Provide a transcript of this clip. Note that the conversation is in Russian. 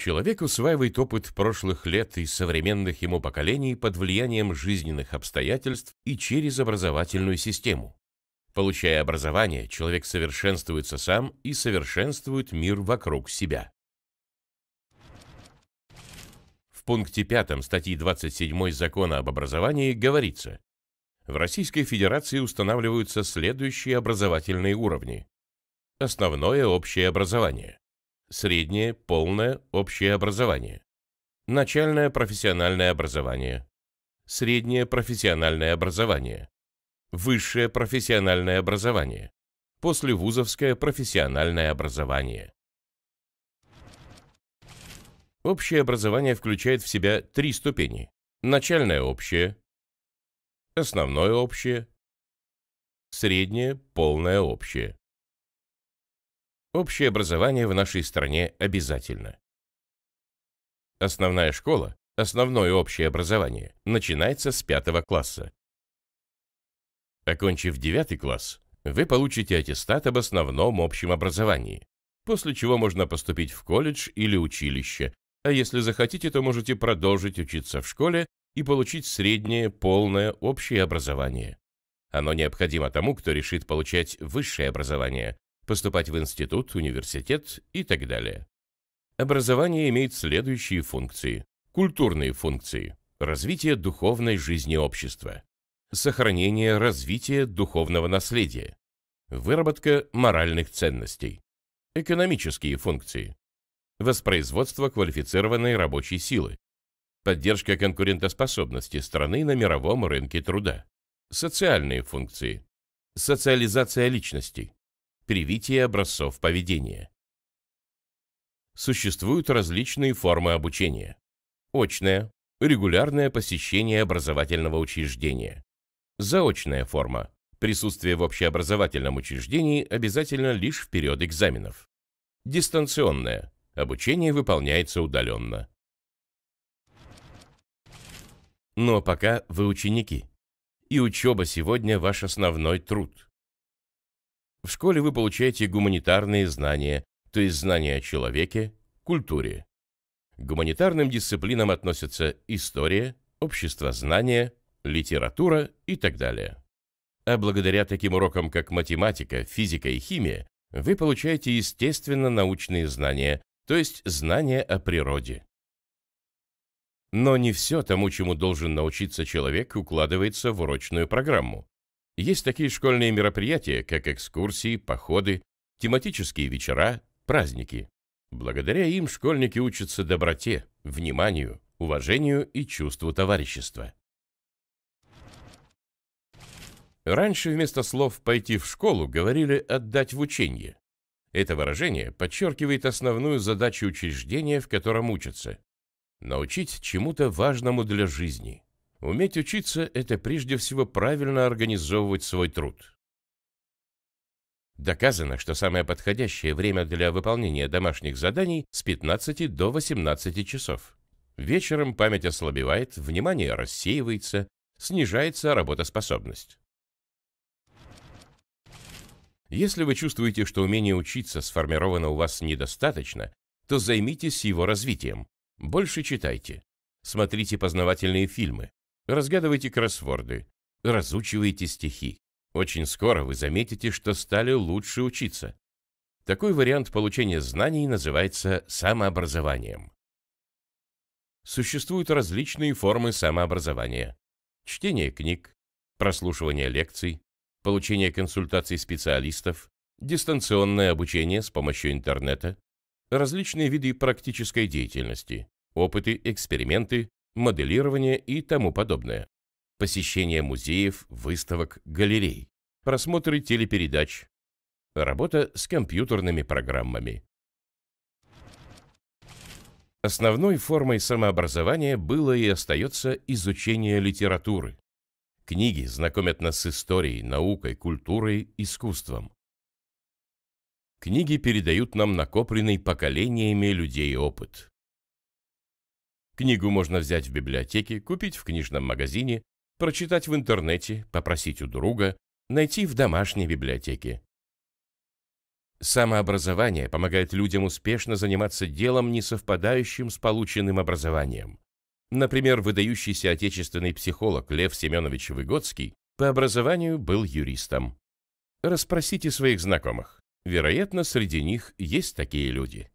Человек усваивает опыт прошлых лет и современных ему поколений под влиянием жизненных обстоятельств и через образовательную систему. Получая образование, человек совершенствуется сам и совершенствует мир вокруг себя. В пункте 5 статьи 27 Закона об образовании говорится, в Российской Федерации устанавливаются следующие образовательные уровни. Основное общее образование среднее, полное, общее образование. Начальное профессиональное образование. Среднее профессиональное образование. Высшее профессиональное образование. Послевузовское профессиональное образование. Общее образование включает в себя три ступени. Начальное общее, основное общее, среднее полное общее. Общее образование в нашей стране обязательно. Основная школа, основное общее образование, начинается с пятого класса. Окончив девятый класс, вы получите аттестат об основном общем образовании, после чего можно поступить в колледж или училище, а если захотите, то можете продолжить учиться в школе и получить среднее, полное общее образование. Оно необходимо тому, кто решит получать высшее образование, поступать в институт, университет и так далее. Образование имеет следующие функции. Культурные функции. Развитие духовной жизни общества. Сохранение развития духовного наследия. Выработка моральных ценностей. Экономические функции. Воспроизводство квалифицированной рабочей силы. Поддержка конкурентоспособности страны на мировом рынке труда. Социальные функции. Социализация личностей привитие образцов поведения. Существуют различные формы обучения. Очное, регулярное посещение образовательного учреждения. Заочная форма, присутствие в общеобразовательном учреждении обязательно лишь в период экзаменов. Дистанционное, обучение выполняется удаленно. Но пока вы ученики, и учеба сегодня ваш основной труд – в школе вы получаете гуманитарные знания, то есть знания о человеке, культуре. К гуманитарным дисциплинам относятся история, общество знания, литература и так далее. А благодаря таким урокам, как математика, физика и химия, вы получаете естественно-научные знания, то есть знания о природе. Но не все тому, чему должен научиться человек, укладывается в урочную программу. Есть такие школьные мероприятия, как экскурсии, походы, тематические вечера, праздники. Благодаря им школьники учатся доброте, вниманию, уважению и чувству товарищества. Раньше вместо слов «пойти в школу» говорили «отдать в учение». Это выражение подчеркивает основную задачу учреждения, в котором учатся – научить чему-то важному для жизни – Уметь учиться – это прежде всего правильно организовывать свой труд. Доказано, что самое подходящее время для выполнения домашних заданий с 15 до 18 часов. Вечером память ослабевает, внимание рассеивается, снижается работоспособность. Если вы чувствуете, что умение учиться сформировано у вас недостаточно, то займитесь его развитием. Больше читайте. Смотрите познавательные фильмы разгадывайте кроссворды, разучивайте стихи. Очень скоро вы заметите, что стали лучше учиться. Такой вариант получения знаний называется самообразованием. Существуют различные формы самообразования. Чтение книг, прослушивание лекций, получение консультаций специалистов, дистанционное обучение с помощью интернета, различные виды практической деятельности, опыты, эксперименты, моделирование и тому подобное. Посещение музеев, выставок, галерей, просмотры телепередач, работа с компьютерными программами. Основной формой самообразования было и остается изучение литературы. Книги знакомят нас с историей, наукой, культурой, искусством. Книги передают нам накопленный поколениями людей опыт. Книгу можно взять в библиотеке, купить в книжном магазине, прочитать в интернете, попросить у друга, найти в домашней библиотеке. Самообразование помогает людям успешно заниматься делом, не совпадающим с полученным образованием. Например, выдающийся отечественный психолог Лев Семенович Выгодский по образованию был юристом. Распросите своих знакомых. Вероятно, среди них есть такие люди.